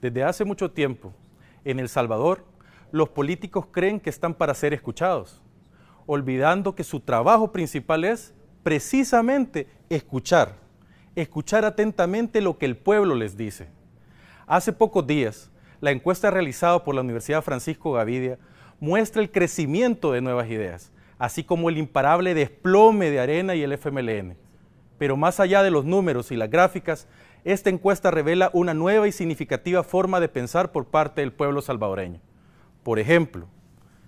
Desde hace mucho tiempo, en El Salvador, los políticos creen que están para ser escuchados, olvidando que su trabajo principal es precisamente escuchar, escuchar atentamente lo que el pueblo les dice. Hace pocos días, la encuesta realizada por la Universidad Francisco Gavidia muestra el crecimiento de nuevas ideas, así como el imparable desplome de Arena y el FMLN. Pero más allá de los números y las gráficas, esta encuesta revela una nueva y significativa forma de pensar por parte del pueblo salvadoreño. Por ejemplo,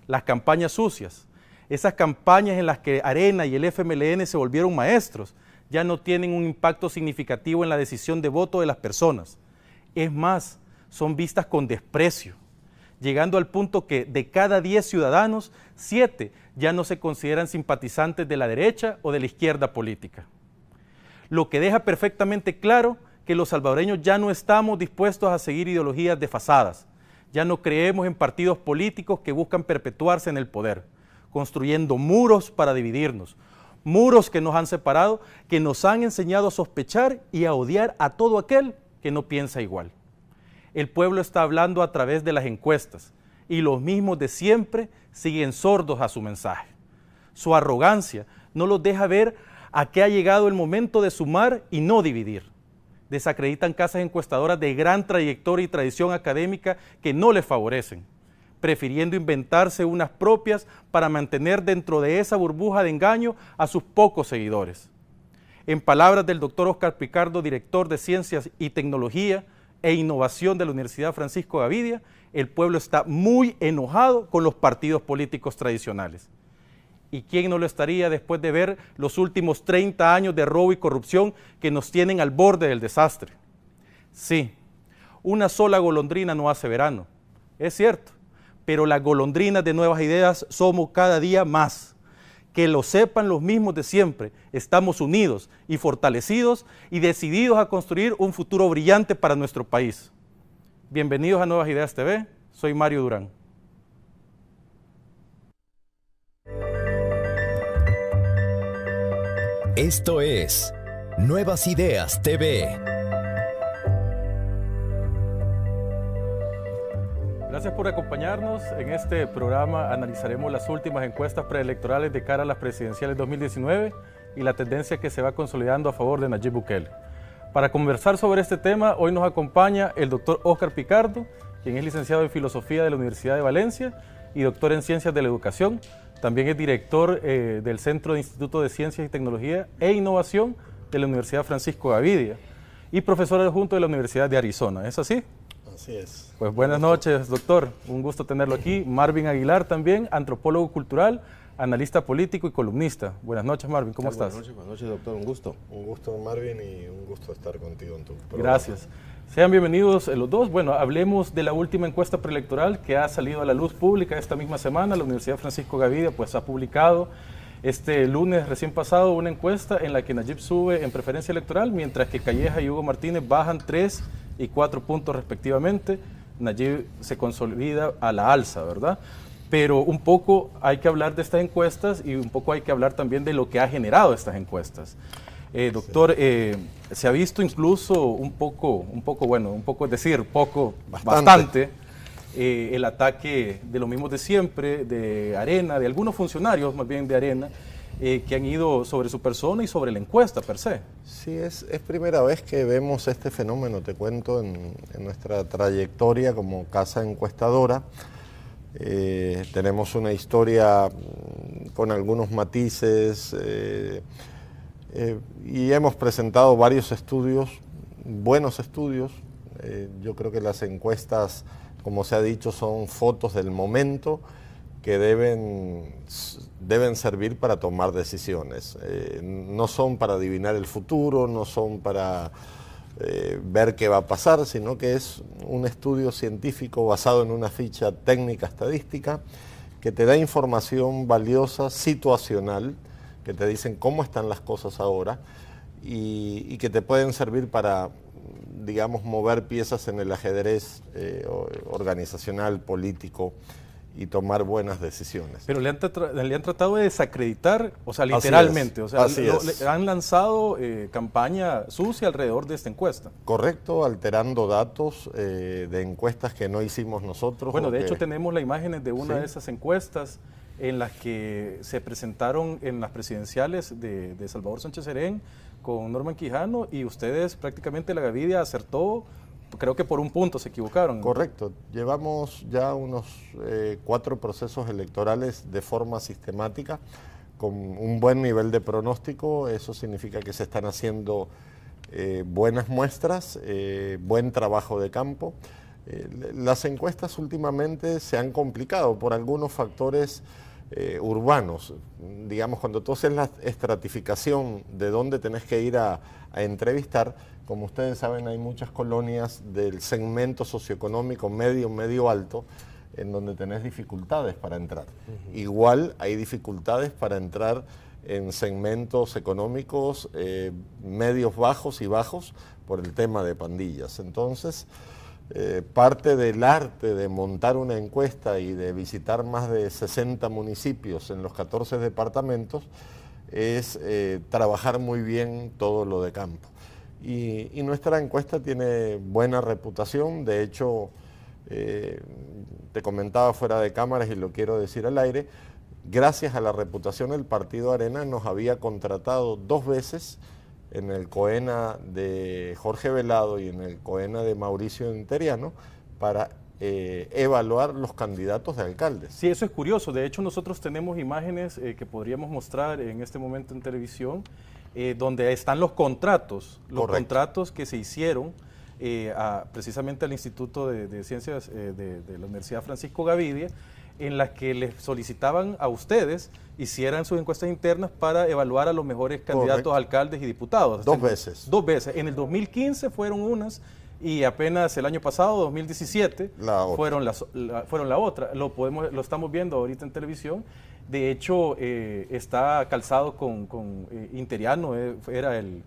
las campañas sucias, esas campañas en las que Arena y el FMLN se volvieron maestros, ya no tienen un impacto significativo en la decisión de voto de las personas. Es más, son vistas con desprecio, llegando al punto que de cada 10 ciudadanos, 7 ya no se consideran simpatizantes de la derecha o de la izquierda política. Lo que deja perfectamente claro que los salvadoreños ya no estamos dispuestos a seguir ideologías desfasadas. Ya no creemos en partidos políticos que buscan perpetuarse en el poder, construyendo muros para dividirnos, muros que nos han separado, que nos han enseñado a sospechar y a odiar a todo aquel que no piensa igual. El pueblo está hablando a través de las encuestas y los mismos de siempre siguen sordos a su mensaje. Su arrogancia no los deja ver a qué ha llegado el momento de sumar y no dividir desacreditan casas encuestadoras de gran trayectoria y tradición académica que no les favorecen, prefiriendo inventarse unas propias para mantener dentro de esa burbuja de engaño a sus pocos seguidores. En palabras del doctor Oscar Picardo, director de Ciencias y Tecnología e Innovación de la Universidad Francisco Gavidia, el pueblo está muy enojado con los partidos políticos tradicionales. ¿Y quién no lo estaría después de ver los últimos 30 años de robo y corrupción que nos tienen al borde del desastre? Sí, una sola golondrina no hace verano, es cierto, pero las golondrinas de nuevas ideas somos cada día más. Que lo sepan los mismos de siempre, estamos unidos y fortalecidos y decididos a construir un futuro brillante para nuestro país. Bienvenidos a Nuevas Ideas TV, soy Mario Durán. Esto es Nuevas Ideas TV. Gracias por acompañarnos. En este programa analizaremos las últimas encuestas preelectorales de cara a las presidenciales 2019 y la tendencia que se va consolidando a favor de Nayib Bukele. Para conversar sobre este tema, hoy nos acompaña el doctor Oscar Picardo, quien es licenciado en Filosofía de la Universidad de Valencia y doctor en Ciencias de la Educación también es director eh, del Centro de Instituto de Ciencias y Tecnología e Innovación de la Universidad Francisco Gavidia y profesor adjunto de la Universidad de Arizona. ¿Es así? Así es. Pues buenas noches, doctor. Un gusto tenerlo aquí. Marvin Aguilar también, antropólogo cultural analista político y columnista. Buenas noches, Marvin, ¿cómo estás? Buenas noches, doctor, un gusto. Un gusto, Marvin, y un gusto estar contigo en tu programa. Gracias. Sean bienvenidos eh, los dos. Bueno, hablemos de la última encuesta preelectoral que ha salido a la luz pública esta misma semana. La Universidad Francisco Gavidia pues ha publicado este lunes recién pasado una encuesta en la que Najib sube en preferencia electoral, mientras que Calleja y Hugo Martínez bajan 3 y 4 puntos respectivamente. Najib se consolida a la alza, ¿verdad? pero un poco hay que hablar de estas encuestas y un poco hay que hablar también de lo que ha generado estas encuestas. Eh, doctor, eh, se ha visto incluso un poco, un poco, bueno, un poco es decir, poco, bastante, eh, el ataque de los mismos de siempre, de Arena, de algunos funcionarios más bien de Arena, que han ido sobre su persona y sobre la encuesta per se. Sí, es, primera vez que vemos este fenómeno, te cuento, en, en nuestra trayectoria como casa encuestadora. Eh, tenemos una historia mm, con algunos matices eh, eh, y hemos presentado varios estudios, buenos estudios. yo creo que las encuestas, como se ha dicho, son fotos del momento que deben, deben servir para tomar decisiones. no son para adivinar el futuro, no son para eh, ver qué va a pasar, sino que es un estudio científico basado en una ficha técnica estadística que te da información valiosa, situacional, que te dicen cómo están las cosas ahora y, que te pueden servir para, digamos, mover piezas en el ajedrez eh, organizacional, político y tomar buenas decisiones. Pero le han, le han tratado de desacreditar, o sea, literalmente, o sea, han lanzado eh, campaña sucia alrededor de esta encuesta. Correcto, alterando datos eh, de encuestas que no hicimos nosotros. Bueno, de hecho tenemos las imágenes de una de esas encuestas en las que se presentaron en las presidenciales de, de Salvador Sánchez Serén con Norman Quijano y ustedes prácticamente la Gavidia acertó creo que por un punto se equivocaron. Correcto. Llevamos ya unos eh, cuatro procesos electorales de forma sistemática, con un buen nivel de pronóstico. Eso significa que se están haciendo eh, buenas muestras, eh, buen trabajo de campo. las encuestas últimamente se han complicado por algunos factores urbanos. Digamos, cuando tú haces la estratificación de dónde tenés que ir a entrevistar, como ustedes saben, hay muchas colonias del segmento socioeconómico medio, medio alto, en donde tenés dificultades para entrar. Igual hay dificultades para entrar en segmentos económicos eh, medios bajos y bajos por el tema de pandillas. Entonces, eh, parte del arte de montar una encuesta y de visitar más de 60 municipios en los 14 departamentos es eh, trabajar muy bien todo lo de campo. Y, nuestra encuesta tiene buena reputación, de hecho, eh, te comentaba fuera de cámaras y lo quiero decir al aire, gracias a la reputación el Partido Arena nos había contratado dos veces en el COENA de Jorge Velado y en el COENA de Mauricio Interiano para eh, evaluar los candidatos de alcaldes. Sí, eso es curioso. De hecho, nosotros tenemos imágenes eh, que podríamos mostrar en este momento en televisión eh, donde están los contratos, los contratos que se hicieron eh, precisamente al Instituto de, Ciencias eh, de, la Universidad Francisco Gavidia, en las que les solicitaban a ustedes hicieran sus encuestas internas para evaluar a los mejores candidatos, alcaldes y diputados. Dos veces. dos veces. En el 2015 fueron unas y apenas el año pasado, 2017, fueron, las, la, fueron la otra. Lo, podemos, lo estamos viendo ahorita en televisión de hecho, eh, está calzado con, eh, Interiano, eh, era el,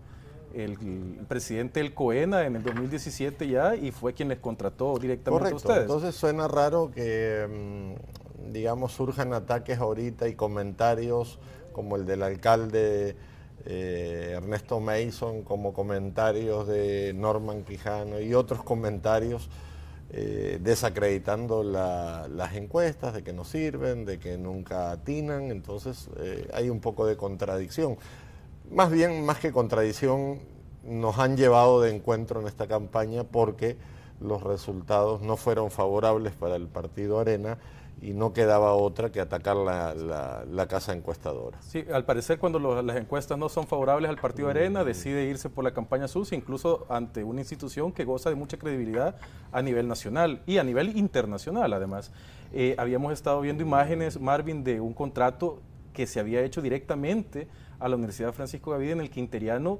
presidente del COENA en el 2017 ya y fue quien les contrató directamente a ustedes. Entonces suena raro que, mm, digamos, surjan ataques ahorita y comentarios como el del alcalde Ernesto Mason, como comentarios de Norman Quijano y otros comentarios eh, desacreditando las encuestas, de que no sirven, de que nunca atinan, entonces eh, hay un poco de contradicción. Más bien, más que contradicción, nos han llevado de encuentro en esta campaña porque los resultados no fueron favorables para el partido Arena y no quedaba otra que atacar la, casa encuestadora. Sí, al parecer cuando las encuestas no son favorables al partido Arena, mm. decide irse por la campaña sucia, incluso ante una institución que goza de mucha credibilidad a nivel nacional y a nivel internacional además. Eh, habíamos estado viendo imágenes, Marvin, de un contrato que se había hecho directamente a la Universidad Francisco Gavide en el quinteriano,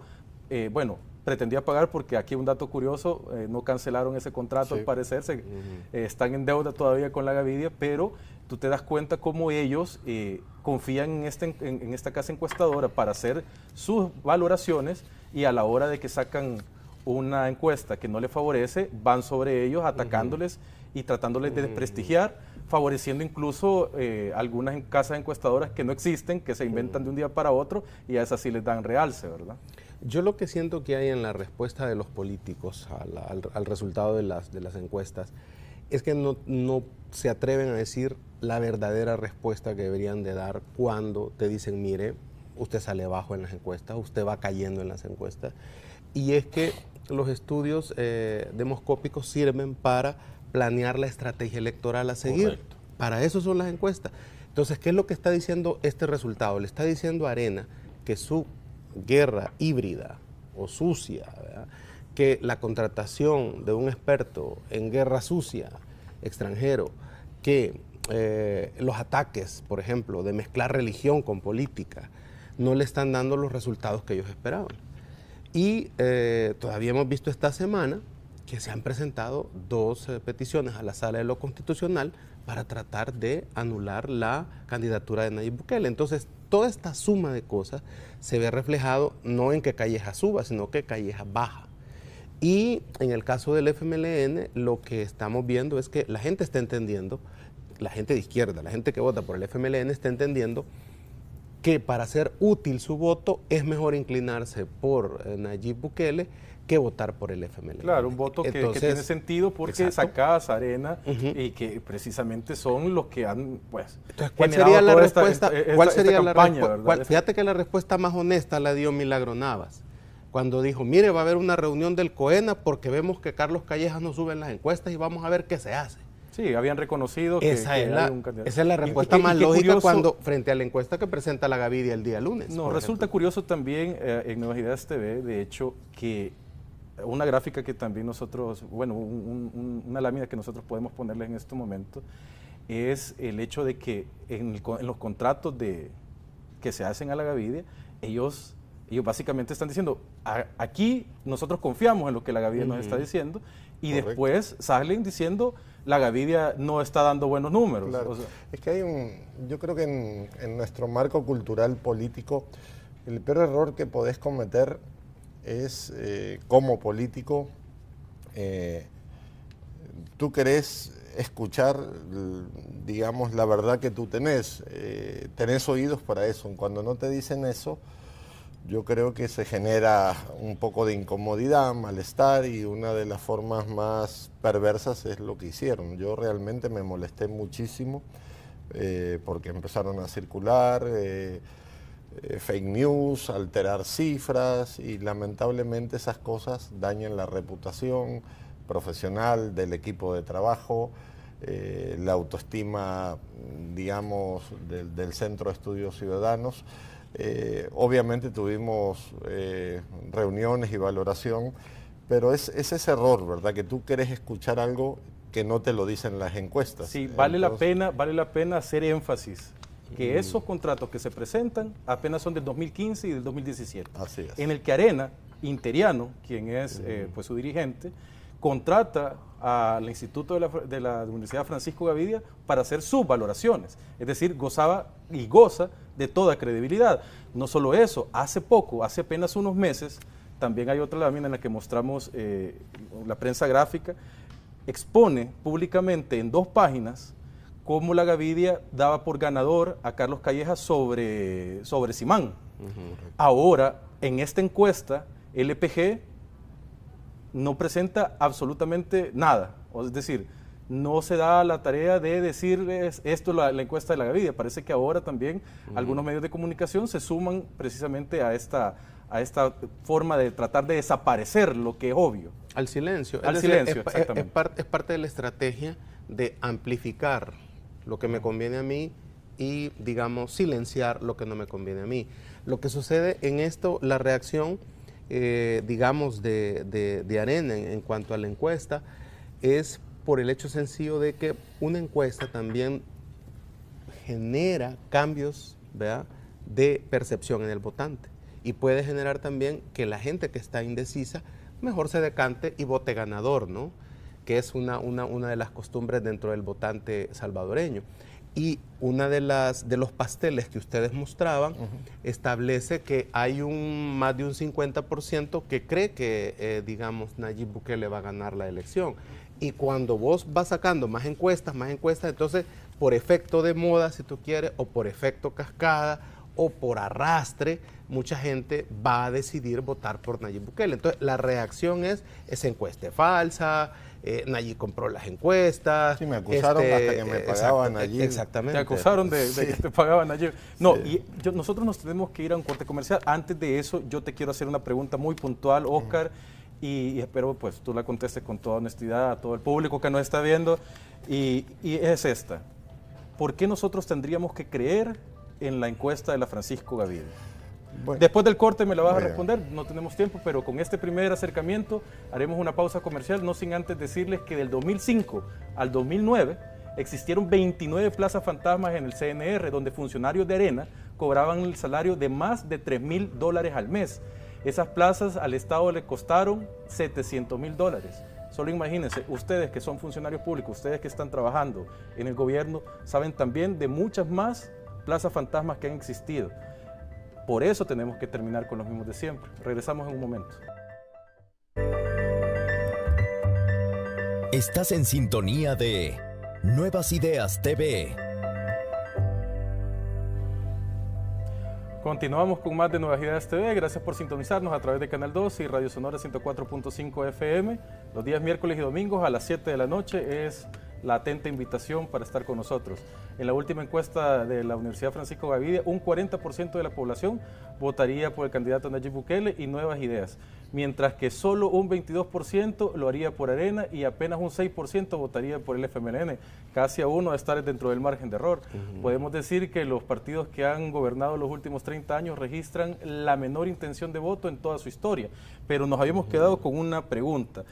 eh, bueno, pretendía pagar porque aquí un dato curioso, eh, no cancelaron ese contrato al parecer, eh, están en deuda todavía con la Gavidia, pero tú te das cuenta cómo ellos eh, confían en, este, en, esta casa encuestadora para hacer sus valoraciones y a la hora de que sacan una encuesta que no les favorece, van sobre ellos atacándoles y tratándoles de desprestigiar, favoreciendo incluso algunas casas encuestadoras que no existen, que se inventan de un día para otro y a esas sí les dan realce, ¿verdad? Yo lo que siento que hay en la respuesta de los políticos al, resultado de las, encuestas es que no, se atreven a decir la verdadera respuesta que deberían de dar cuando te dicen, mire, usted sale bajo en las encuestas, usted va cayendo en las encuestas. Y es que los estudios eh, demoscópicos sirven para planear la estrategia electoral a seguir. Para eso son las encuestas. Entonces, ¿qué es lo que está diciendo este resultado? Le está diciendo a Arena que su guerra híbrida o sucia, que la contratación de un experto en guerra sucia extranjero, que eh, los ataques, por ejemplo, de mezclar religión con política, no le están dando los resultados que ellos esperaban. Y eh, todavía hemos visto esta semana que se han presentado dos eh, peticiones a la Sala de lo Constitucional para tratar de anular la candidatura de Nayib Bukele. Entonces, toda esta suma de cosas se ve reflejado no en que Calleja suba, sino que Calleja baja. Y en el caso del FMLN, lo que estamos viendo es que la gente está entendiendo, la gente de izquierda, la gente que vota por el FMLN está entendiendo que para ser útil su voto es mejor inclinarse por eh, Nayib Bukele que votar por el FMLN. Claro, un voto que, tiene sentido porque sacadas arena y que precisamente son los que han, pues. ¿cuál sería la respuesta? ¿Cuál sería Fíjate que la respuesta más honesta la dio Milagro Navas cuando dijo, mire, va a haber una reunión del COENA porque vemos que Carlos Callejas no sube en las encuestas y vamos a ver qué se hace. Sí, habían reconocido que, es Esa es la respuesta más lógica cuando, frente a la encuesta que presenta la Gavidia el día lunes. No, resulta curioso también eh, en Nuevas Ideas TV, de hecho, que una gráfica que también nosotros, bueno, una lámina que nosotros podemos ponerles en este momento, es el hecho de que en, los contratos de, que se hacen a la Gavidia, ellos, ellos básicamente están diciendo, aquí nosotros confiamos en lo que la Gavidia nos está diciendo, y después salen diciendo, la Gavidia no está dando buenos números. es que hay un, yo creo que en, en nuestro marco cultural político, el peor error que podés cometer es eh, como político, eh, tú querés escuchar, digamos, la verdad que tú tenés, eh, tenés oídos para eso. Cuando no te dicen eso, yo creo que se genera un poco de incomodidad, malestar y una de las formas más perversas es lo que hicieron. Yo realmente me molesté muchísimo porque empezaron a circular eh, fake news, alterar cifras y lamentablemente esas cosas dañan la reputación profesional del equipo de trabajo, eh, la autoestima, digamos, del, Centro de Estudios Ciudadanos. Eh, obviamente tuvimos reuniones y valoración, pero es, ese error, ¿verdad? Que tú quieres escuchar algo que no te lo dicen las encuestas. Sí, vale la pena, vale la pena hacer énfasis que esos contratos que se presentan apenas son del 2015 y del 2017. En el que Arena, Interiano, quien es eh, pues, su dirigente, contrata al Instituto de la, Universidad Francisco Gavidia para hacer sus valoraciones. Es decir, gozaba y goza de toda credibilidad. No solo eso, hace poco, hace apenas unos meses, también hay otra lámina en la que mostramos eh, la prensa gráfica, expone públicamente en dos páginas cómo la Gavidia daba por ganador a Carlos Calleja sobre, sobre Simán. Ahora, en esta encuesta, LPG no presenta absolutamente nada. Es decir, no se da la tarea de decir, esto la, la encuesta de la Gavidia. Parece que ahora también algunos medios de comunicación se suman precisamente a esta, a esta forma de tratar de desaparecer lo que es obvio. Al silencio. Al silencio, exactamente. parte, es parte de la estrategia de amplificar lo que me conviene a mí y, digamos, silenciar lo que no me conviene a mí. Lo que sucede en esto, la reacción, eh, digamos, de, de, Arena en, cuanto a la encuesta es por el hecho sencillo de que una encuesta también genera cambios de percepción en el votante y puede generar también que la gente que está indecisa mejor se decante y vote ganador, ¿no? que es una, una, una de las costumbres dentro del votante salvadoreño. Y una de las de los pasteles que ustedes mostraban establece que hay un más de un 50% que cree que eh, digamos Nayib Bukele va a ganar la elección. Y cuando vos vas sacando más encuestas, más encuestas, entonces por efecto de moda si tú quieres o por efecto cascada o por arrastre, mucha gente va a decidir votar por Nayib Bukele. Entonces la reacción es esa encuesta falsa, eh, compró las encuestas. Sí, me acusaron este, hasta que me pagaban allí. Exactamente. Te acusaron de, que te pagaban allí. No, y nosotros nos tenemos que ir a un corte comercial. Antes de eso, yo te quiero hacer una pregunta muy puntual, Oscar, y, espero pues tú la contestes con toda honestidad a todo el público que nos está viendo. Y, es esta. ¿Por qué nosotros tendríamos que creer en la encuesta de la Francisco Gaviria? Después del corte me la vas a responder, no tenemos tiempo, pero con este primer acercamiento haremos una pausa comercial, no sin antes decirles que del 2005 al 2009 existieron 29 plazas fantasmas en el CNR, donde funcionarios de arena cobraban el salario de más de 3 mil dólares al mes. Esas plazas al Estado le costaron 700 mil dólares. Solo imagínense, ustedes que son funcionarios públicos, ustedes que están trabajando en el gobierno, saben también de muchas más plazas fantasmas que han existido. Por eso tenemos que terminar con los mismos de siempre. Regresamos en un momento. Estás en sintonía de Nuevas Ideas TV. Continuamos con más de Nuevas Ideas TV. Gracias por sintonizarnos a través de Canal 2 y Radio Sonora 104.5 FM. Los días miércoles y domingos a las 7 de la noche es la atenta invitación para estar con nosotros. En la última encuesta de la Universidad Francisco Gavidia, un 40% de la población votaría por el candidato Nayib Bukele y Nuevas Ideas, mientras que solo un 22% lo haría por Arena y apenas un 6% votaría por el FMLN, casi a uno estar dentro del margen de error. Podemos decir que los partidos que han gobernado los últimos 30 años registran la menor intención de voto en toda su historia, pero nos habíamos quedado con una pregunta.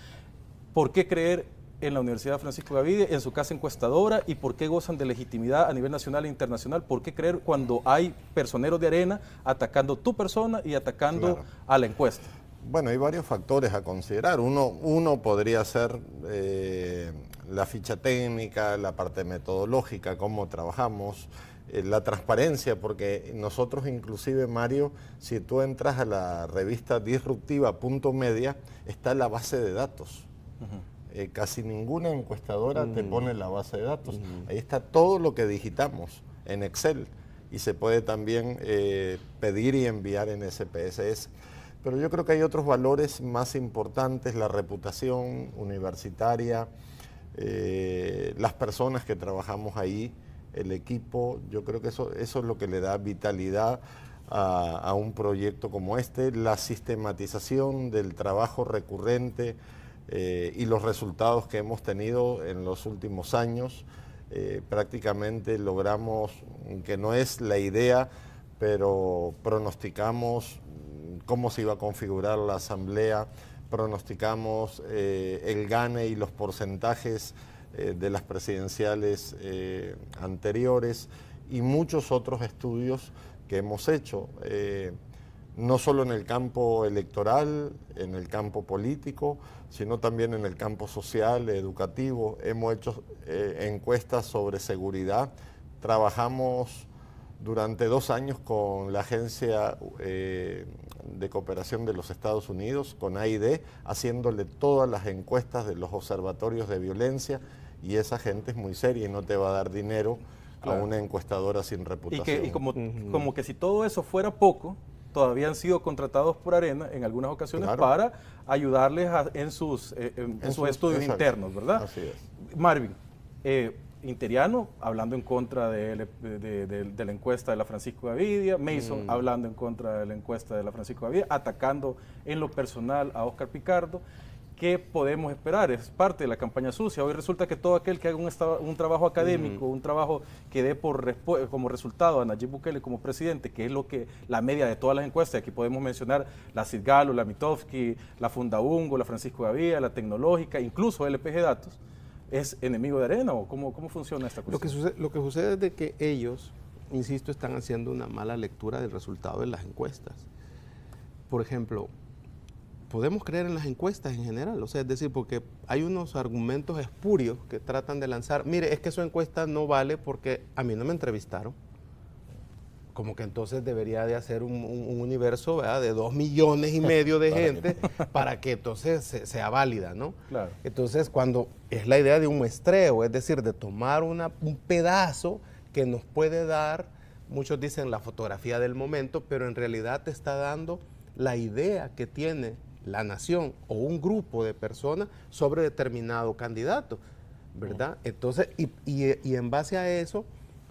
¿Por qué creer en la Universidad Francisco Gavide, en su casa encuestadora y por qué gozan de legitimidad a nivel nacional e internacional, por qué creer cuando hay personeros de arena atacando tu persona y atacando a la encuesta. Bueno, hay varios factores a considerar. Uno, uno podría ser eh, la ficha técnica, la parte metodológica, cómo trabajamos, eh, la transparencia, porque nosotros inclusive, Mario, si tú entras a la revista disruptiva.media, está la base de datos. Eh, casi ninguna encuestadora te mm. pone la base de datos. Mm. Ahí está todo lo que digitamos en Excel y se puede también eh, pedir y enviar en SPSS. Pero yo creo que hay otros valores más importantes, la reputación universitaria, eh, las personas que trabajamos ahí, el equipo, yo creo que eso, eso es lo que le da vitalidad a un proyecto como este, la sistematización del trabajo recurrente, eh, y los resultados que hemos tenido en los últimos años. Eh, prácticamente logramos, que no es la idea, pero pronosticamos mm, cómo se iba a configurar la asamblea, pronosticamos eh, el gane y los porcentajes de las presidenciales anteriores y muchos otros estudios que hemos hecho no solo en el campo electoral, en el campo político, sino también en el campo social, educativo. Hemos hecho eh, encuestas sobre seguridad. Trabajamos durante dos años con la Agencia eh, de Cooperación de los Estados Unidos, con AID, haciéndole todas las encuestas de los observatorios de violencia y esa gente es muy seria y no te va a dar dinero a una encuestadora sin reputación. Y, como que si todo eso fuera poco, todavía han sido contratados por Arena en algunas ocasiones para ayudarles eh, en sus, sus, estudios internos, ¿verdad? Así es. Marvin, eh, Interiano hablando en contra de, la encuesta de la Francisco Gavidia, Mason mm. hablando en contra de la encuesta de la Francisco Gavidia, atacando en lo personal a Oscar Picardo. ¿qué podemos esperar? Es parte de la campaña sucia. Hoy resulta que todo aquel que haga un, trabajo académico, un trabajo que dé por como resultado a Nayib Bukele como presidente, que es lo que la media de todas las encuestas, aquí podemos mencionar la Cidgalo, la Mitofsky, la Fundaungo, la Francisco Gavía, la Tecnológica, incluso LPG Datos, es enemigo de arena o cómo, funciona esta cuestión? Lo que, sucede, lo que sucede es que ellos, insisto, están haciendo una mala lectura del resultado de las encuestas. Por ejemplo, podemos creer en las encuestas en general, o sea, es decir, porque hay unos argumentos espurios que tratan de lanzar, mire, es que su encuesta no vale porque a mí no me entrevistaron, como que entonces debería de hacer un, universo de dos millones y medio de gente para que entonces sea válida, ¿no? Entonces, cuando es la idea de un muestreo, es decir, de tomar una, un pedazo que nos puede dar, muchos dicen la fotografía del momento, pero en realidad te está dando la idea que tiene la nación o un grupo de personas sobre determinado candidato, ¿verdad? Entonces, y, en base a eso,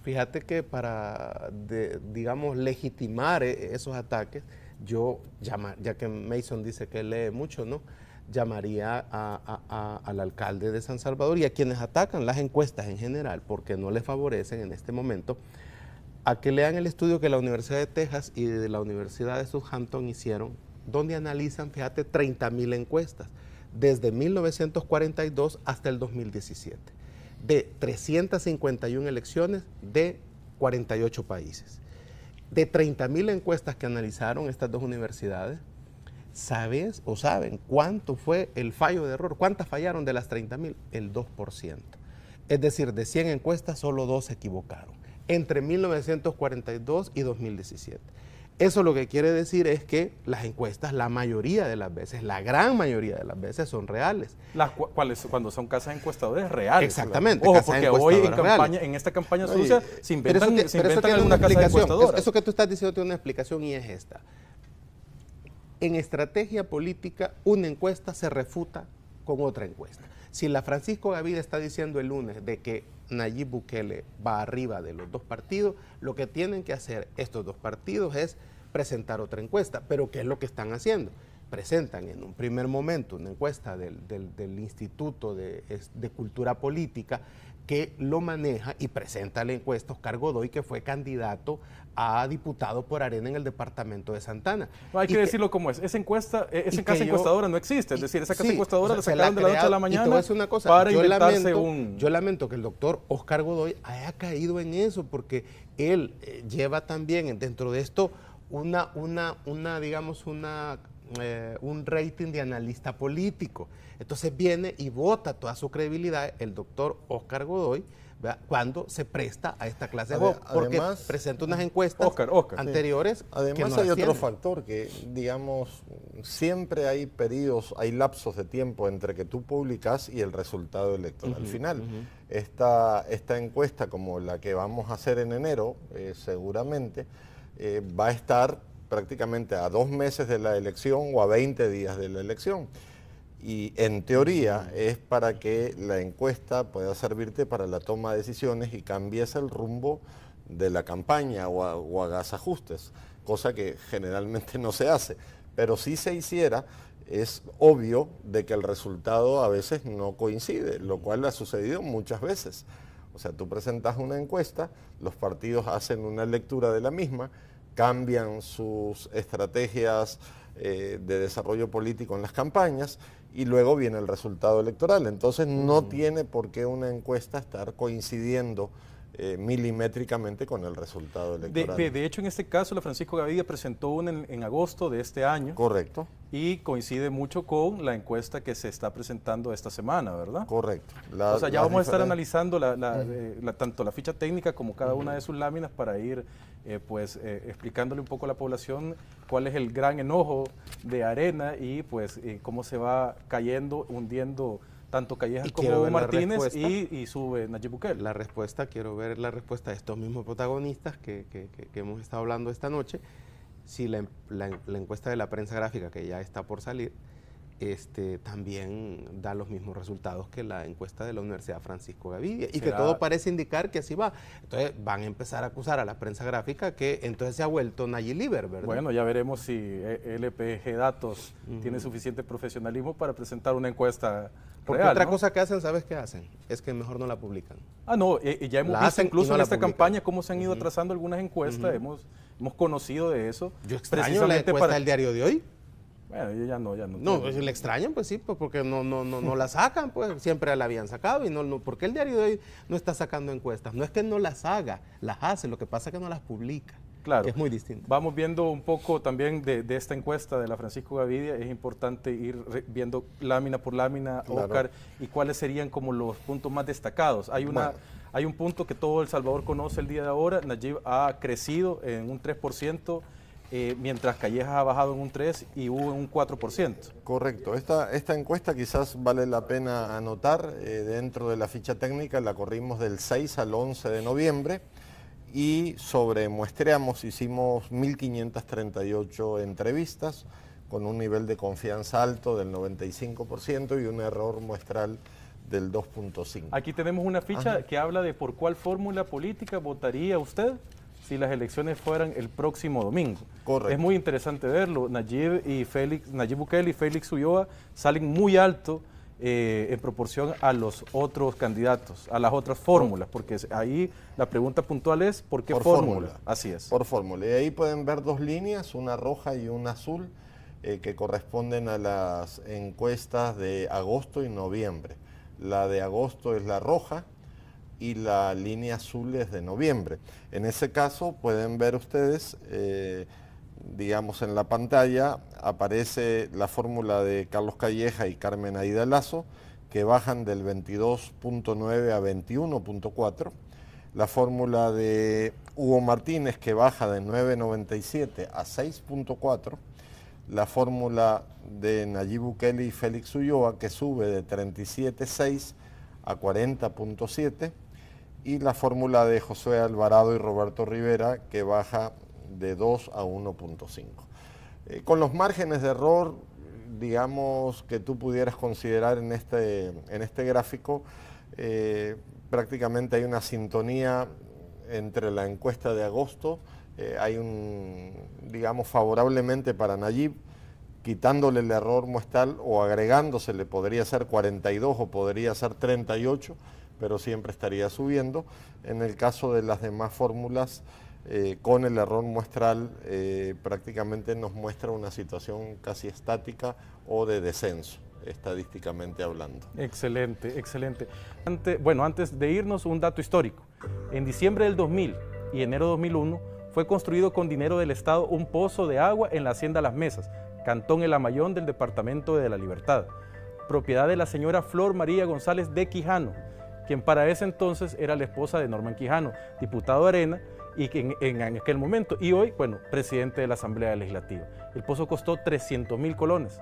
fíjate que para, digamos, legitimar e, esos ataques, yo, llama, ya que Mason dice que lee mucho, ¿no? Llamaría al alcalde de San Salvador y a quienes atacan las encuestas en general, porque no les favorecen en este momento, a que lean el estudio que la Universidad de Texas y de la Universidad de Southampton hicieron donde analizan, fíjate, 30.000 encuestas, desde 1942 hasta el 2017, de 351 elecciones de 48 países. De 30.000 encuestas que analizaron estas dos universidades, ¿sabes o saben cuánto fue el fallo de error? ¿Cuántas fallaron de las 30.000? El 2%. Es decir, de 100 encuestas, solo dos se equivocaron, entre 1942 y 2017. Eso lo que quiere decir es que las encuestas, la mayoría de las veces, la gran mayoría de las veces son reales. Las cuales cuando son casas encuestadoras reales. Exactamente. Ojo, porque hoy en, campaña, en, esta campaña sucia se inventan, eso, eso Eso que tú estás diciendo tiene una explicación y es esta. En estrategia política, una encuesta se refuta con otra encuesta. Si la Francisco Gavida está diciendo el lunes de que Nayib Bukele va arriba de los dos partidos, lo que tienen que hacer estos dos partidos es presentar otra encuesta. Pero ¿qué es lo que están haciendo? Presentan en un primer momento una encuesta del, Instituto de Cultura Política que lo maneja y presenta la encuesta Oscar Godoy, que fue candidato a diputado por Arena en el departamento de Santana. hay que, decirlo como es. Esa encuesta, eh, esa casa encuestadora no existe. Es decir, esa casa encuestadora la sacaron de la noche a la mañana. Y una cosa. Para yo, lamento, yo lamento que el doctor Oscar Godoy haya caído en eso, porque él eh, lleva también dentro de esto una, una, una, digamos, una eh, un rating de analista político. Entonces viene y vota toda su credibilidad el doctor Oscar Godoy cuando se presta a esta clase de voz, porque además, presenta unas encuestas anteriores. Además hay otro factor que, digamos, siempre hay periodos, hay lapsos de tiempo entre que tú publicas y el resultado electoral. Al final, esta, encuesta como la que vamos a hacer en enero, eh, seguramente, eh, va a estar prácticamente a dos meses de la elección o a 20 días de la elección. Y en teoría es para que la encuesta pueda servirte para la toma de decisiones y cambies el rumbo de la campaña o, o hagas ajustes, cosa que generalmente no se hace. Pero si se hiciera, es obvio de que el resultado a veces no coincide, lo cual ha sucedido muchas veces. O sea, tú presentas una encuesta, los partidos hacen una lectura de la misma cambian sus estrategias eh, de desarrollo político en las campañas y luego viene el resultado electoral. Entonces no mm. tiene por qué una encuesta estar coincidiendo eh, milimétricamente con el resultado electoral. De, hecho, en este caso, la Francisco Gavidia presentó una en, agosto de este año. Correcto. Y coincide mucho con la encuesta que se está presentando esta semana, ¿verdad? Correcto. o sea, ya vamos a estar analizando eh, tanto la ficha técnica como cada una de sus láminas para ir eh, pues explicándole un poco a la población cuál es el gran enojo de Arena y pues cómo se va cayendo, hundiendo tanto Callejas como Martínez y, sube Nayib Bukele. La respuesta, quiero ver la respuesta de estos mismos protagonistas que, hemos estado hablando esta noche. Si la, encuesta de la prensa gráfica, que ya está por salir, este, también da los mismos resultados que la encuesta de la Universidad Francisco Gaviria y que todo parece indicar que así va. Entonces van a empezar a acusar a la prensa gráfica que entonces se ha vuelto Nayib Liber, ¿verdad? Bueno, ya veremos si e LPG Datos tiene suficiente profesionalismo para presentar una encuesta porque otra cosa que hacen, ¿sabes qué hacen? Es que mejor no la publican. Ah, no, eh, eh ya hemos visto incluso en esta campaña cómo se han ido trazando algunas encuestas, hemos, hemos conocido de eso. Yo extraño la encuesta para... del diario de hoy. Bueno, yo ya no, ya no. No, pues, le extrañan, pues sí, pues, porque no, no, no, la sacan, pues siempre la habían sacado. y no, no, ¿Por qué el diario de hoy no está sacando encuestas? No es que no las haga, las hace, lo que pasa es que no las publica. Claro. es muy distinto. Vamos viendo un poco también de, esta encuesta de la Francisco Gavidia, es importante ir viendo lámina por lámina, Oscar, y cuáles serían como los puntos más destacados. Hay una... Hay un punto que todo El Salvador conoce el día de ahora, Nayib ha crecido en un 3%, eh, mientras Callejas ha bajado en un 3% y hubo en un 4%. Correcto, esta, esta encuesta quizás vale la pena anotar, eh, dentro de la ficha técnica la corrimos del 6 al 11 de noviembre, y sobre muestreamos, hicimos 1.538 entrevistas con un nivel de confianza alto del 95% y un error muestral del 2.5. Aquí tenemos una ficha que habla de por cuál fórmula política votaría usted si las elecciones fueran el próximo domingo. Correcto. Es muy interesante verlo. Nayib y Félix, Nayib Bukele y Félix Ulloa salen muy alto eh, en proporción a los otros candidatos, a las otras fórmulas, porque ahí la pregunta puntual es ¿por qué fórmula? Así es. Por fórmula. Y ahí pueden ver dos líneas, una roja y una azul, eh, que corresponden a las encuestas de agosto y noviembre. La de agosto es la roja, y la línea azul es de noviembre. En ese caso pueden ver ustedes eh, digamos, en la pantalla aparece la fórmula de Carlos Calleja y Carmen Aida Lazo, que bajan del 22.9 a 21.4. La fórmula de Hugo Martínez, que baja de 9.97 a 6.4. La fórmula de Nayib Bukele y Félix Ulloa, que sube de 37.6 a 40.7 y la fórmula de José Alvarado y Roberto Rivera que baja de 2 a 1.5. Eh, con los márgenes de error, digamos, que tú pudieras considerar en este, en este gráfico, eh, prácticamente hay una sintonía entre la encuesta de agosto, eh, hay un, digamos, favorablemente para Nayib, quitándole el error muestral o agregándosele, podría ser 42 o podría ser 38, pero siempre estaría subiendo. En el caso de las demás fórmulas, eh, con el error muestral eh, prácticamente nos muestra una situación casi estática o de descenso estadísticamente hablando. Excelente, excelente. bueno, antes de irnos, un dato histórico. En diciembre del 2000 y enero 2001 fue construido con dinero del Estado un pozo de agua en la Hacienda Las Mesas, Cantón El Amayón del Departamento de la Libertad, propiedad de la señora Flor María González de Quijano, quien para ese entonces era la esposa de Norman Quijano, diputado Arena, y en, aquel momento. Y hoy, bueno, presidente de la Asamblea Legislativa. El pozo costó 300 mil colones,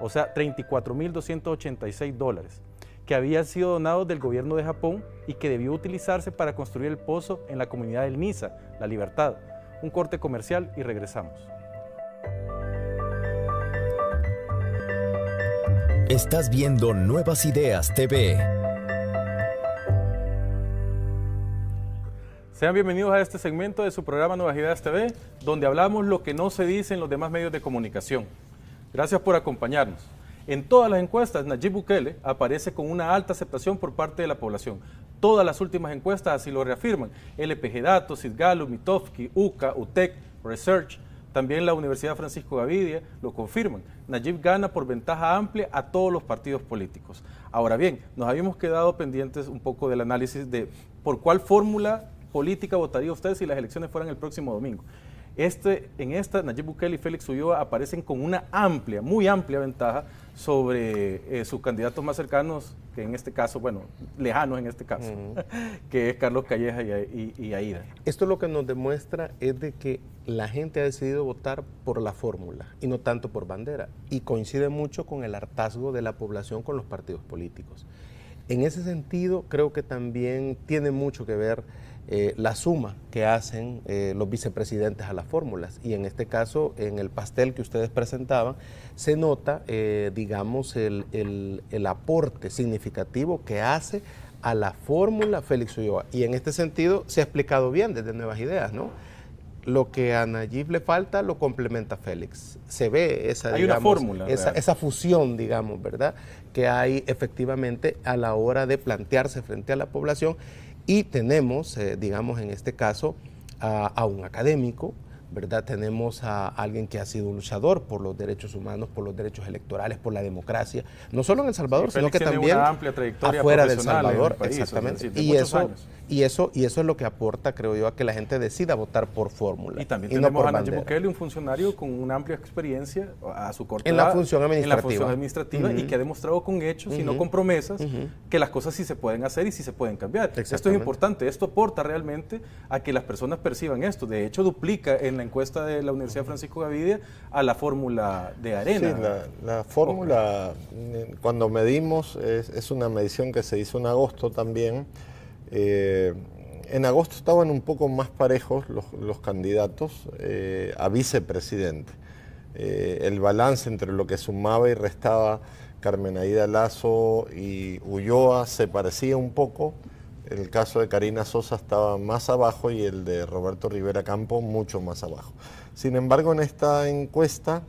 o sea, 34.286 dólares, que había sido donado del gobierno de Japón y que debió utilizarse para construir el pozo en la comunidad del Misa, La Libertad. Un corte comercial y regresamos. Estás viendo Nuevas Ideas TV. Sean bienvenidos a este segmento de su programa Nuevas Ideas TV, donde hablamos lo que no se dice en los demás medios de comunicación. Gracias por acompañarnos. En todas las encuestas, Nayib Bukele aparece con una alta aceptación por parte de la población. Todas las últimas encuestas así lo reafirman. LPG Datos, Sidgalo, Mitofsky, UCA, UTEC, Research, también la Universidad Francisco Gavidia lo confirman. Nayib gana por ventaja amplia a todos los partidos políticos. Ahora bien, nos habíamos quedado pendientes un poco del análisis de por cuál fórmula política votaría usted si las elecciones fueran el próximo domingo? Este, en esta, Nayib Bukele y Félix Ulloa aparecen con una amplia, muy amplia ventaja sobre eh, sus candidatos más cercanos, que en este caso, bueno, lejanos en este caso, que es Carlos Calleja y, y, Aida. Esto lo que nos demuestra es de que la gente ha decidido votar por la fórmula y no tanto por bandera, y coincide mucho con el hartazgo de la población con los partidos políticos. En ese sentido, creo que también tiene mucho que ver eh, la suma que hacen eh, los vicepresidentes a las fórmulas. Y en este caso, en el pastel que ustedes presentaban, se nota, eh, digamos, el, aporte significativo que hace a la fórmula Félix Ulloa. Y en este sentido se ha explicado bien desde Nuevas Ideas, ¿no? Lo que a Nayib le falta lo complementa Félix. Se ve esa, digamos, fórmula, esa, esa fusión, digamos, ¿verdad? Que hay efectivamente a la hora de plantearse frente a la población y tenemos, eh, digamos, en este caso, a, a un académico, ¿verdad? Tenemos a alguien que ha sido un luchador por los derechos humanos, por los derechos electorales, por la democracia, no solo en El Salvador, sino que también amplia trayectoria afuera del Salvador, exactamente. y eso y eso y eso es lo que aporta, creo yo, a que la gente decida votar por fórmula. Y también tenemos a Nayib Bukele, un funcionario con una amplia experiencia a su corte. en la función administrativa, en la función administrativa y que ha demostrado con hechos y no con promesas que las cosas sí se pueden hacer y sí se pueden cambiar. Esto es importante, esto aporta realmente a que las personas perciban esto, de hecho duplica en encuesta de la Universidad Francisco Gavidia a la fórmula de arena. Sí, la, fórmula, eh, cuando medimos, es, una medición que se hizo en agosto también. Eh, en agosto estaban un poco más parejos los, candidatos eh, a vicepresidente. el balance entre lo que sumaba y restaba Carmen Aida Lazo y Ulloa se parecía un poco, el caso de Karina Sosa estaba más abajo y el de Roberto Rivera Campo mucho más abajo. Sin embargo, en esta encuesta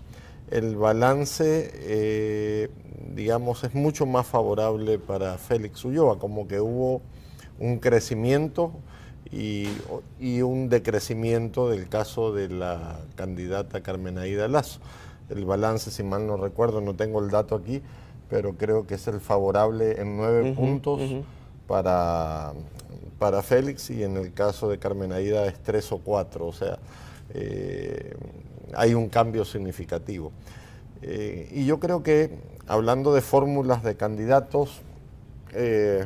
el balance, eh, digamos, es mucho más favorable para Félix Ulloa, como que hubo un crecimiento y, un decrecimiento del caso de la candidata Carmen Aida Lazo. El balance, si mal no recuerdo, no tengo el dato aquí, pero creo que es el favorable en nueve puntos para, para Félix y en el caso de Carmen Aida es tres o cuatro, o sea, eh, hay un cambio significativo. Eh, y yo creo que, hablando de fórmulas de candidatos, eh,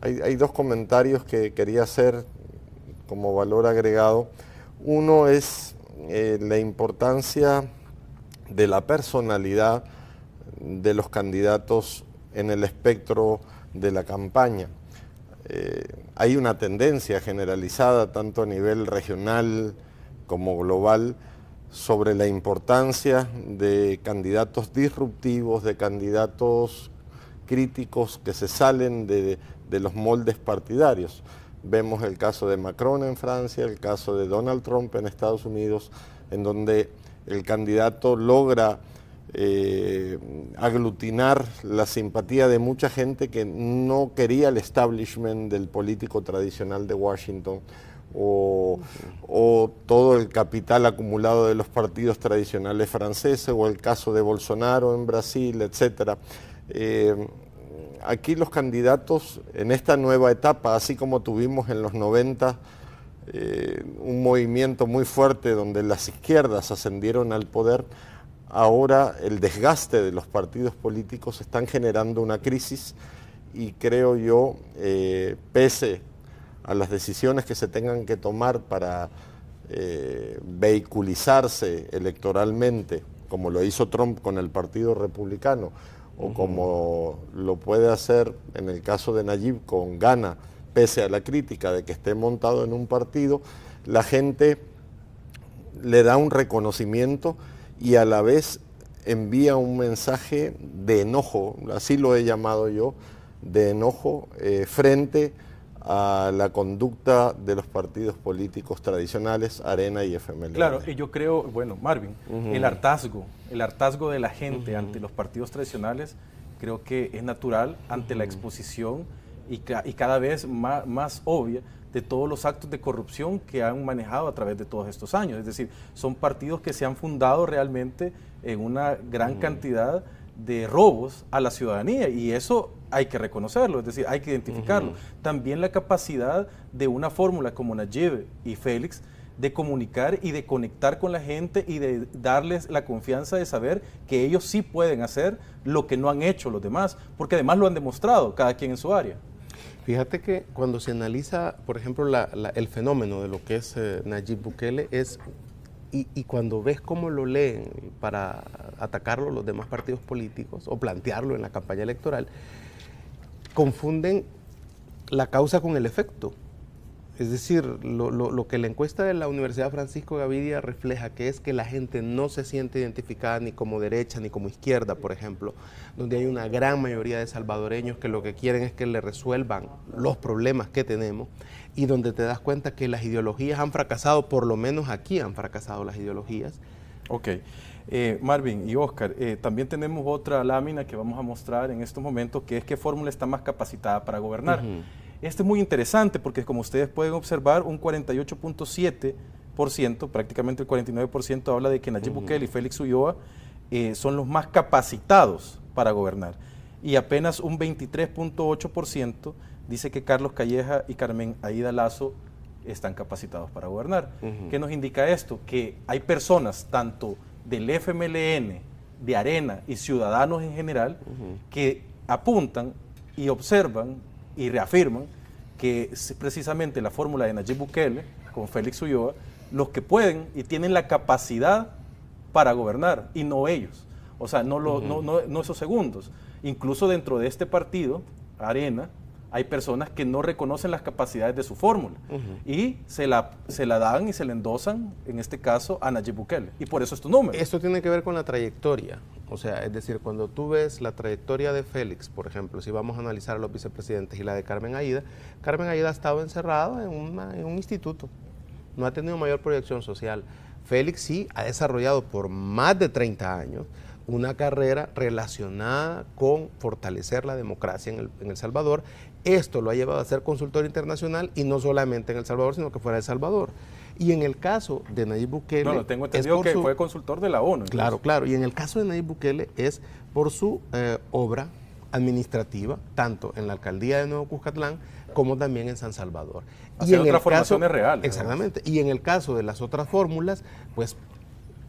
hay, dos comentarios que quería hacer como valor agregado. Uno es la importancia de la personalidad de los candidatos en el espectro de la campaña. Eh, hay una tendencia generalizada, tanto a nivel regional como global, sobre la importancia de candidatos disruptivos, de candidatos críticos que se salen de los moldes partidarios. Vemos el caso de Macron en Francia, el caso de Donald Trump en Estados Unidos, en donde el candidato logra eh, aglutinar la simpatía de mucha gente que no quería el establishment del político tradicional de Washington o, todo el capital acumulado de los partidos tradicionales franceses o el caso de Bolsonaro en Brasil, etc. Eh, aquí los candidatos en esta nueva etapa, así como tuvimos en los 90, eh, un movimiento muy fuerte donde las izquierdas ascendieron al poder, ahora el desgaste de los partidos políticos están generando una crisis y creo yo, eh, pese a las decisiones que se tengan que tomar para eh, vehiculizarse electoralmente, como lo hizo Trump con el Partido Republicano, o como lo puede hacer en el caso de Nayib con Ghana, pese a la crítica de que esté montado en un partido, la gente le da un reconocimiento y a la vez envía un mensaje de enojo, así lo he llamado yo, de enojo eh, frente a la conducta de los partidos políticos tradicionales, Arena y FMLN. Claro, yo creo, bueno, Marvin, el hartazgo, el hartazgo de la gente ante los partidos tradicionales creo que es natural ante la exposición y, y, cada vez más, más obvia de todos los actos de corrupción que han manejado a través de todos estos años. Es decir, son partidos que se han fundado realmente en una gran cantidad de robos a la ciudadanía y eso hay que reconocerlo, es decir, hay que identificarlo. También la capacidad de una fórmula como Nayib y Félix de comunicar y de conectar con la gente y de darles la confianza de saber que ellos sí pueden hacer lo que no han hecho los demás, porque además lo han demostrado cada quien en su área. Fíjate que cuando se analiza, por ejemplo, el fenómeno de lo que es eh, Nayib Bukele, es, y, y, cuando ves cómo lo leen para atacarlo los demás partidos políticos o plantearlo en la campaña electoral, confunden la causa con el efecto. Es decir, lo, que la encuesta de la Universidad Francisco Gavidia refleja, que es que la gente no se siente identificada ni como derecha ni como izquierda, por ejemplo, donde hay una gran mayoría de salvadoreños que lo que quieren es que le resuelvan los problemas que tenemos y donde te das cuenta que las ideologías han fracasado, por lo menos aquí han fracasado las ideologías. Ok. Eh, Marvin y Oscar, eh, también tenemos otra lámina que vamos a mostrar en estos momentos, que es qué fórmula está más capacitada para gobernar. Este es muy interesante porque, como ustedes pueden observar, un 48.7%, prácticamente el 49% habla de que Nayib Bukele y Félix Ulloa eh, son los más capacitados para gobernar. Y apenas un 23.8% dice que Carlos Calleja y Carmen Aida Lazo están capacitados para gobernar. ¿Qué nos indica esto? Que hay personas, tanto del FMLN, de Arena y ciudadanos en general, que apuntan y observan y reafirman que es precisamente la fórmula de Nayib Bukele con Félix Ulloa los que pueden y tienen la capacidad para gobernar y no ellos. O sea, no, no, no esos segundos. Incluso dentro de este partido, Arena, hay personas que no reconocen las capacidades de su fórmula y se la, se la dan y se la endosan, en este caso, a Nayib Bukele. Y por eso es tu número. Esto tiene que ver con la trayectoria. O sea, es decir, cuando tú ves la trayectoria de Félix, por ejemplo, si vamos a analizar a los vicepresidentes y la de Carmen Aida, Carmen Aida ha estado encerrado en, un instituto, no ha tenido mayor proyección social. Félix sí ha desarrollado por más de 30 años una carrera relacionada con fortalecer la democracia en en el Salvador esto lo ha llevado a ser consultor internacional y no solamente en El Salvador, sino que fuera de El Salvador. Y en el caso de Nayib Bukele... No, no tengo entendido que fue consultor de la ONU. Claro, claro. Y en el caso de Nayib Bukele es por su eh, obra administrativa, tanto en la alcaldía de Nuevo Cuscatlán como también en San Salvador. y en otras formaciones reales. Exactamente. Y en el caso de las otras fórmulas, pues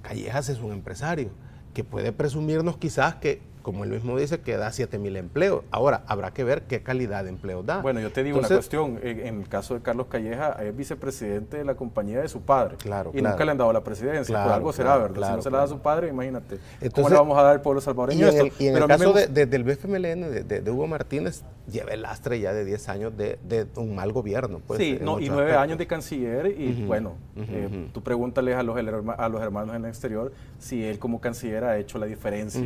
Callejas es un empresario que puede presumirnos quizás que como él mismo dice, que da mil empleos. Ahora, habrá que ver qué calidad de empleo da. Bueno, yo te digo una cuestión. En, el caso de Carlos Calleja, es vicepresidente de la compañía de su padre. Claro, y nunca le han dado la presidencia. algo será, ¿verdad? si no se la da su padre, imagínate. Entonces, ¿Cómo le vamos a dar al pueblo salvadoreño pero en el, caso de, del BFMLN, de, Hugo Martínez, lleva el lastre ya de 10 años de, un mal gobierno. Pues, sí, y 9 años de canciller. Y bueno, eh, tú pregúntales a los, a los hermanos en el exterior si él como canciller ha hecho la diferencia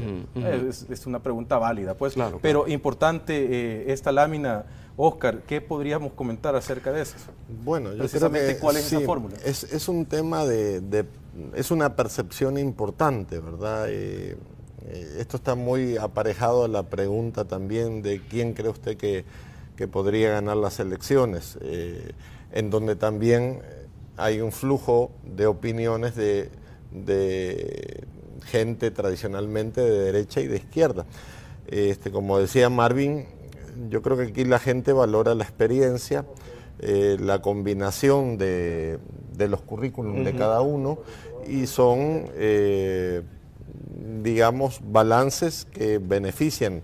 es, una pregunta válida, pues. Claro, pero importante eh, esta lámina, Oscar, ¿qué podríamos comentar acerca de eso? Bueno, yo creo que, ¿cuál es esa fórmula? Es, un tema de, es una percepción importante, ¿verdad? Eh, eh, esto está muy aparejado a la pregunta también de quién cree usted que, que podría ganar las elecciones, en donde también hay un flujo de opiniones de gente tradicionalmente de derecha y de izquierda. Este, como decía Marvin, yo creo que aquí la gente valora la experiencia, eh, la combinación de, los currículums de cada uno y son, eh, digamos, balances que benefician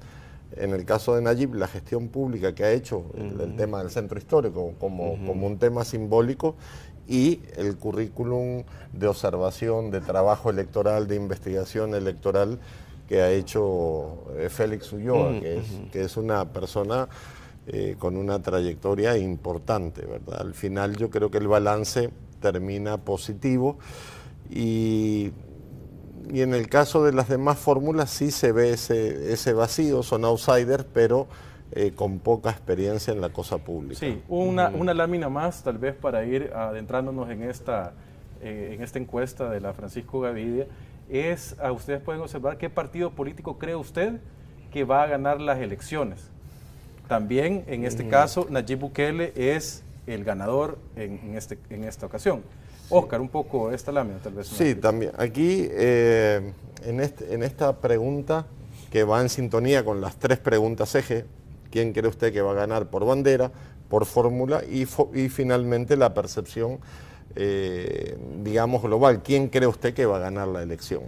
en el caso de Nayib, la gestión pública que ha hecho el, tema del centro histórico como, un tema simbólico y el currículum de observación, de trabajo electoral, de investigación electoral que ha hecho eh, Félix Ulloa, que, es, una persona eh, con una trayectoria importante, ¿verdad? Al final yo creo que el balance termina positivo y, en el caso de las demás fórmulas sí se ve ese, ese vacío, son outsiders, pero eh, con poca experiencia en la cosa pública. Sí, una, una lámina más tal vez para ir adentrándonos en esta, eh, en esta encuesta de la Francisco Gavidia, es, a ustedes pueden observar qué partido político cree usted que va a ganar las elecciones. También, en este caso, Nayib Bukele es el ganador en, este, en esta ocasión. Oscar, un poco esta lámina tal vez. Sí, también. Aquí, eh, este, en esta pregunta, que va en sintonía con las tres preguntas eje, quién cree usted que va a ganar por bandera, por fórmula y, finalmente la percepción, eh, digamos, global, quién cree usted que va a ganar la elección.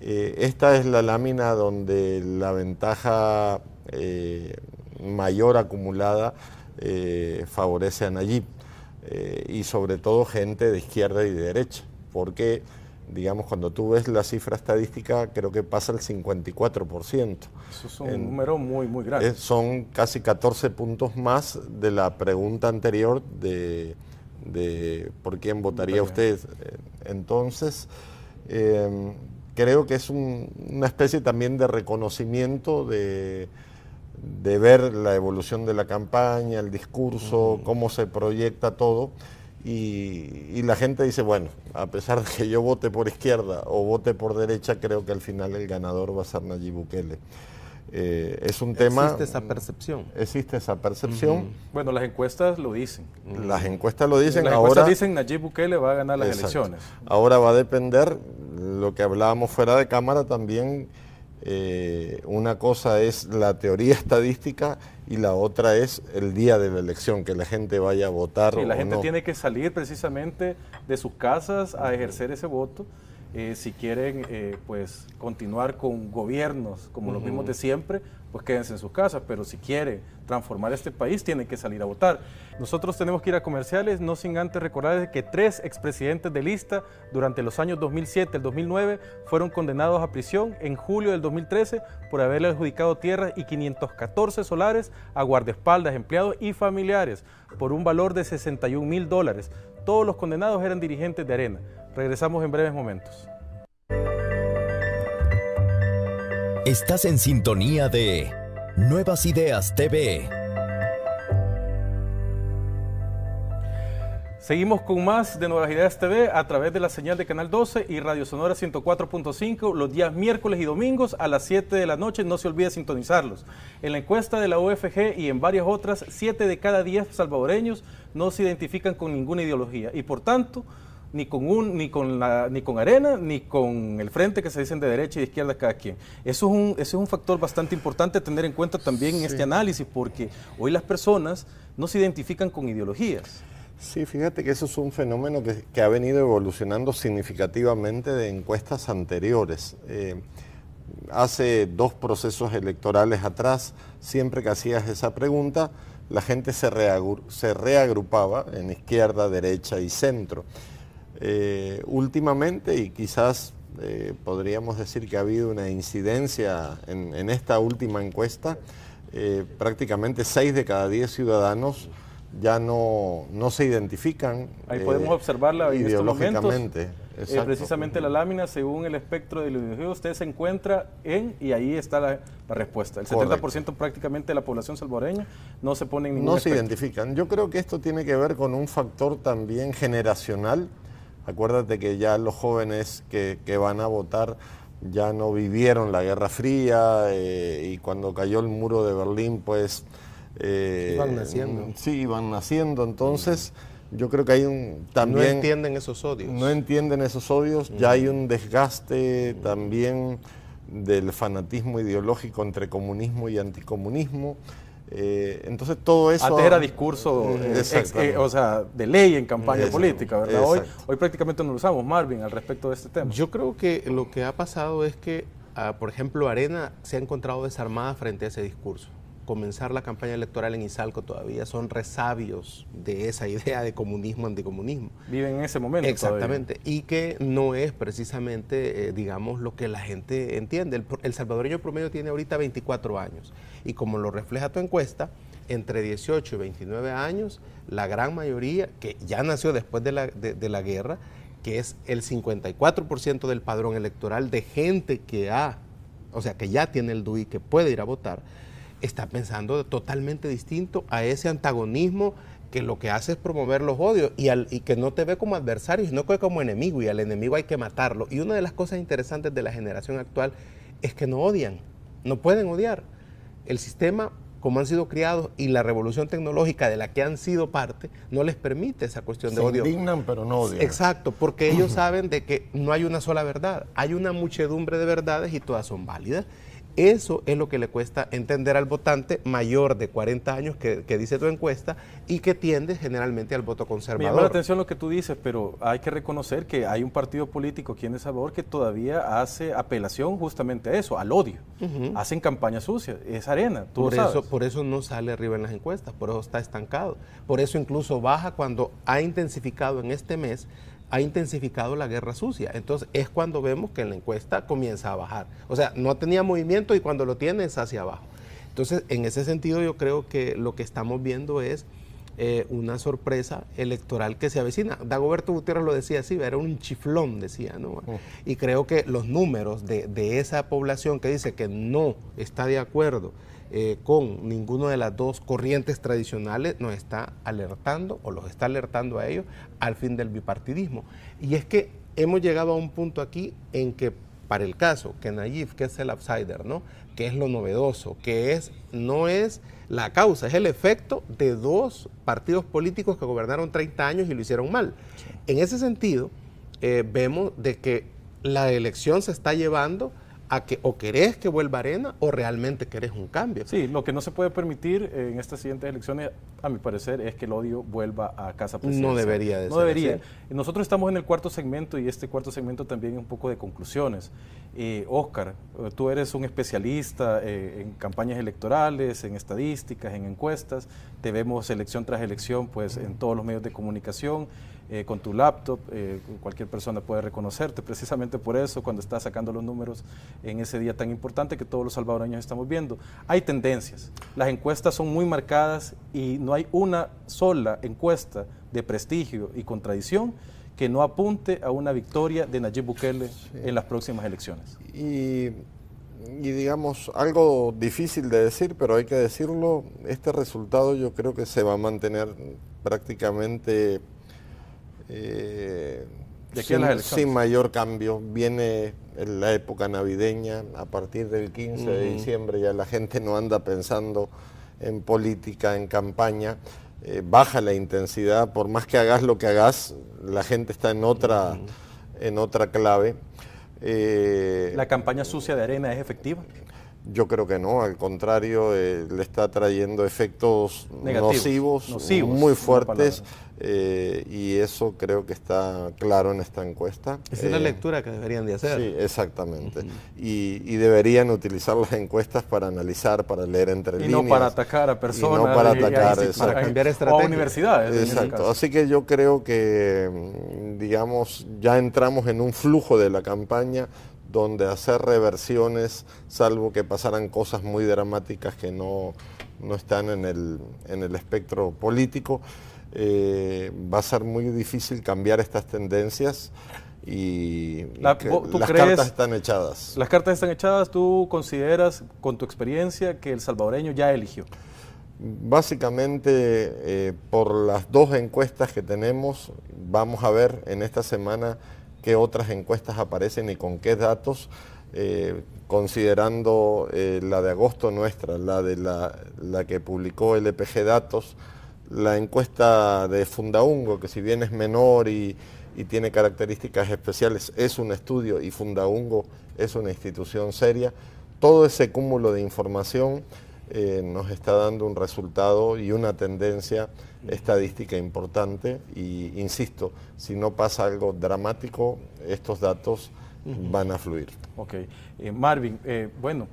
Eh, esta es la lámina donde la ventaja eh, mayor acumulada favorece a Nayib y sobre todo gente de izquierda y de derecha, porque digamos, cuando tú ves la cifra estadística, creo que pasa el 54%. Eso es un número muy, muy grande. son casi 14 puntos más de la pregunta anterior de, por quién votaría usted. Eh, entonces, eh, creo que es una especie también de reconocimiento de, ver la evolución de la campaña, el discurso, cómo se proyecta todo. Y, la gente dice, bueno, a pesar de que yo vote por izquierda o vote por derecha, creo que al final el ganador va a ser Nayib Bukele. Eh, es un tema... Existe esa percepción. Existe esa percepción. Bueno, las encuestas lo dicen. Las encuestas lo dicen. Las ahora, encuestas dicen Nayib Bukele va a ganar las elecciones. Ahora va a depender, lo que hablábamos fuera de cámara también, eh, una cosa es la teoría estadística y la otra es el día de la elección, que la gente vaya a votar. la gente tiene que salir precisamente de sus casas a ejercer ese voto. Eh, si quieren eh, pues continuar con gobiernos como los mismos de siempre pues quédense en sus casas, pero si quiere transformar este país, tiene que salir a votar. Nosotros tenemos que ir a comerciales, no sin antes recordarles que tres expresidentes de lista durante los años 2007 y 2009 fueron condenados a prisión en julio del 2013 por haberle adjudicado tierras y 514 solares a guardaespaldas, empleados y familiares por un valor de 61 mil dólares. Todos los condenados eran dirigentes de Arena. Regresamos en breves momentos. Estás en sintonía de Nuevas Ideas TV. Seguimos con más de Nuevas Ideas TV a través de la señal de Canal 12 y Radio Sonora 104.5 los días miércoles y domingos a las 7 de la noche. No se olvide sintonizarlos. En la encuesta de la UFG y en varias otras, 7 de cada 10 salvadoreños no se identifican con ninguna ideología y por tanto ni con, ni, con ni con arena, ni con el frente que se dicen de derecha y de izquierda cada quien. Eso es un, factor bastante importante tener en cuenta también en este análisis, porque hoy las personas no se identifican con ideologías. Sí, fíjate que eso es un fenómeno que, ha venido evolucionando significativamente de encuestas anteriores. Eh, hace dos procesos electorales atrás, siempre que hacías esa pregunta, la gente se, se reagrupaba en izquierda, derecha y centro. Eh, últimamente y quizás eh, podríamos decir que ha habido una incidencia en, esta última encuesta. Eh, prácticamente 6 de cada 10 ciudadanos ya no, no se identifican. Ahí podemos observarla ideológicamente. Es precisamente la lámina, según el espectro de usted se encuentra en, y ahí está la, respuesta. El 70% prácticamente de la población salvoreña no se pone en ningún No se identifican. Yo creo que esto tiene que ver con un factor también generacional Acuérdate que ya los jóvenes que, van a votar ya no vivieron la Guerra Fría eh, y cuando cayó el muro de Berlín, pues... Eh, iban naciendo. Mm, sí, iban naciendo. Entonces, yo creo que hay un... También, no entienden esos odios. No entienden esos odios. Ya hay un desgaste también del fanatismo ideológico entre comunismo y anticomunismo. Eh, entonces todo eso... Antes era discurso, eh, eh, o sea, de ley en campaña política, ¿verdad? Hoy, hoy, prácticamente no lo usamos, Marvin, al respecto de este tema. Yo creo que lo que ha pasado es que, ah, por ejemplo, Arena se ha encontrado desarmada frente a ese discurso comenzar la campaña electoral en Izalco todavía son resabios de esa idea de comunismo, anticomunismo. Viven en ese momento. Exactamente. Y que no es precisamente, eh, digamos, lo que la gente entiende. El, salvadoreño promedio tiene ahorita 24 años. Y como lo refleja tu encuesta, entre 18 y 29 años, la gran mayoría, que ya nació después de la, de la guerra, que es el 54% del padrón electoral de gente que ha, o sea, que ya tiene el DUI, que puede ir a votar, está pensando totalmente distinto a ese antagonismo que lo que hace es promover los odios y, que no te ve como adversario, sino que como enemigo y al enemigo hay que matarlo. Y una de las cosas interesantes de la generación actual es que no odian, no pueden odiar. El sistema como han sido criados y la revolución tecnológica de la que han sido parte no les permite esa cuestión de odio. Se pero no odian. Exacto, porque ellos saben de que no hay una sola verdad, hay una muchedumbre de verdades y todas son válidas eso es lo que le cuesta entender al votante mayor de 40 años que, dice tu encuesta y que tiende generalmente al voto conservador. Me llama la atención lo que tú dices, pero hay que reconocer que hay un partido político aquí en El que todavía hace apelación justamente a eso, al odio. Hacen campaña sucia, es arena. Tú Eso, por eso no sale arriba en las encuestas, por eso está estancado. Por eso incluso baja cuando ha intensificado en este mes ha intensificado la guerra sucia. Entonces es cuando vemos que la encuesta comienza a bajar. O sea, no tenía movimiento y cuando lo tiene es hacia abajo. Entonces, en ese sentido yo creo que lo que estamos viendo es eh, una sorpresa electoral que se avecina. Dagoberto Gutiérrez lo decía así, era un chiflón, decía, ¿no? Mm. Y creo que los números de esa población que dice que no está de acuerdo eh, con ninguna de las dos corrientes tradicionales nos está alertando o los está alertando a ellos al fin del bipartidismo. Y es que hemos llegado a un punto aquí en que para el caso que Nayib, que es el outsider, ¿no? que es lo novedoso, que es no es la causa, es el efecto de dos partidos políticos que gobernaron 30 años y lo hicieron mal. En ese sentido, eh, vemos de que la elección se está llevando a que o querés que vuelva arena o realmente querés un cambio. Sí, lo que no se puede permitir en estas siguientes elecciones, a mi parecer, es que el odio vuelva a casa No debería de No debería. Nosotros estamos en el cuarto segmento y este cuarto segmento también es un poco de conclusiones. Eh, Oscar, eh, tú eres un especialista eh, en campañas electorales, en estadísticas, en encuestas, te vemos elección tras elección pues, en todos los medios de comunicación. Eh, con tu laptop, eh, cualquier persona puede reconocerte. Precisamente por eso, cuando estás sacando los números en ese día tan importante que todos los salvadoreños estamos viendo, hay tendencias. Las encuestas son muy marcadas y no hay una sola encuesta de prestigio y contradicción que no apunte a una victoria de Nayib Bukele en las próximas elecciones. Y, y digamos, algo difícil de decir, pero hay que decirlo, este resultado yo creo que se va a mantener prácticamente eh, sin, mayor cambio, viene la época navideña, a partir del 15 de diciembre ya la gente no anda pensando en política, en campaña, eh, baja la intensidad, por más que hagas lo que hagas, la gente está en otra, en otra clave. Eh, ¿La campaña sucia de arena es efectiva? Yo creo que no, al contrario, eh, le está trayendo efectos nocivos, muy fuertes eh, y eso creo que está claro en esta encuesta. es la eh, lectura que deberían de hacer. Sí, exactamente. y, deberían utilizar las encuestas para analizar, para leer entre líneas. Y no para atacar a personas. Y no para atacar, para cambiar estrategias. O universidades. Exacto. Así que yo creo que, mm, digamos, ya entramos en un flujo de la campaña donde hacer reversiones, salvo que pasaran cosas muy dramáticas que no, están en el, espectro político, eh, va a ser muy difícil cambiar estas tendencias y las cartas están echadas. Las cartas están echadas, ¿tú consideras con tu experiencia que el salvadoreño ya eligió? Básicamente, eh, por las dos encuestas que tenemos, vamos a ver en esta semana qué otras encuestas aparecen y con qué datos, eh, considerando eh, la de agosto nuestra, la, de la, que publicó LPG Datos, la encuesta de Fundaungo, que si bien es menor y, y tiene características especiales, es un estudio y Fundaungo es una institución seria, todo ese cúmulo de información eh, nos está dando un resultado y una tendencia estadística importante y insisto, si no pasa algo dramático, estos datos van a fluir. Ok, eh, Marvin, eh, bueno,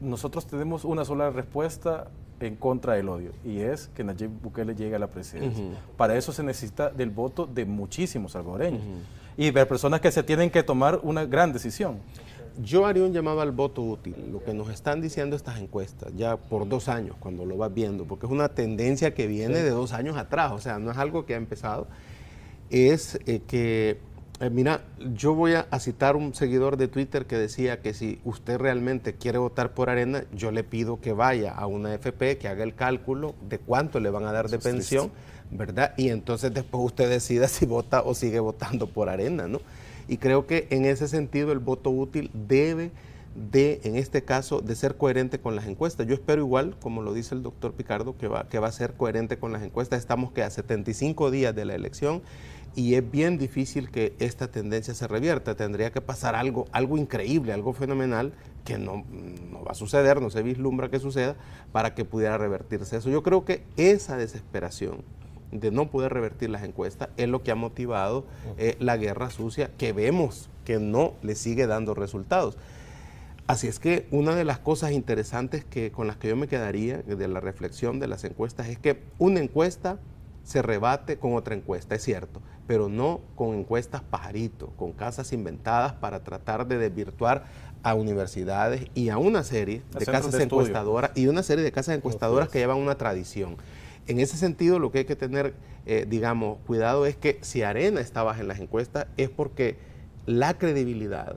nosotros tenemos una sola respuesta en contra del odio y es que Nayib Bukele llegue a la presidencia. Para eso se necesita del voto de muchísimos salvadoreños y de personas que se tienen que tomar una gran decisión. Yo haría un llamado al voto útil, lo que nos están diciendo estas encuestas, ya por dos años, cuando lo vas viendo, porque es una tendencia que viene de dos años atrás, o sea, no es algo que ha empezado, es eh, que, eh, mira, yo voy a, citar un seguidor de Twitter que decía que si usted realmente quiere votar por Arena, yo le pido que vaya a una FP, que haga el cálculo de cuánto le van a dar de pensión, ¿verdad? Y entonces después usted decida si vota o sigue votando por Arena, ¿no? Y creo que en ese sentido el voto útil debe de, en este caso, de ser coherente con las encuestas. Yo espero igual, como lo dice el doctor Picardo, que va, que va a ser coherente con las encuestas. Estamos que a 75 días de la elección y es bien difícil que esta tendencia se revierta. Tendría que pasar algo, algo increíble, algo fenomenal, que no, no va a suceder, no se vislumbra que suceda, para que pudiera revertirse eso. Yo creo que esa desesperación de no poder revertir las encuestas es lo que ha motivado eh, la guerra sucia que vemos que no le sigue dando resultados. Así es que una de las cosas interesantes que, con las que yo me quedaría de la reflexión de las encuestas es que una encuesta se rebate con otra encuesta, es cierto, pero no con encuestas pajarito, con casas inventadas para tratar de desvirtuar a universidades y a una serie de casas encuestadoras y una serie de casas encuestadoras que llevan una tradición. En ese sentido, lo que hay que tener, eh, digamos, cuidado es que si Arena está baja en las encuestas es porque la credibilidad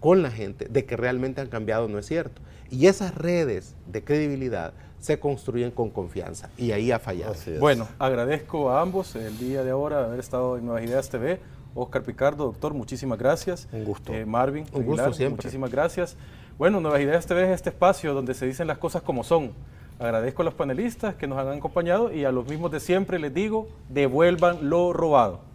con la gente de que realmente han cambiado no es cierto. Y esas redes de credibilidad se construyen con confianza y ahí ha fallado. Bueno, agradezco a ambos el día de ahora haber estado en Nuevas Ideas TV. Oscar Picardo, doctor, muchísimas gracias. Un gusto. Eh, Marvin, un gusto siempre. Muchísimas gracias. Bueno, Nuevas Ideas TV es este espacio donde se dicen las cosas como son. Agradezco a los panelistas que nos han acompañado y a los mismos de siempre les digo, devuelvan lo robado.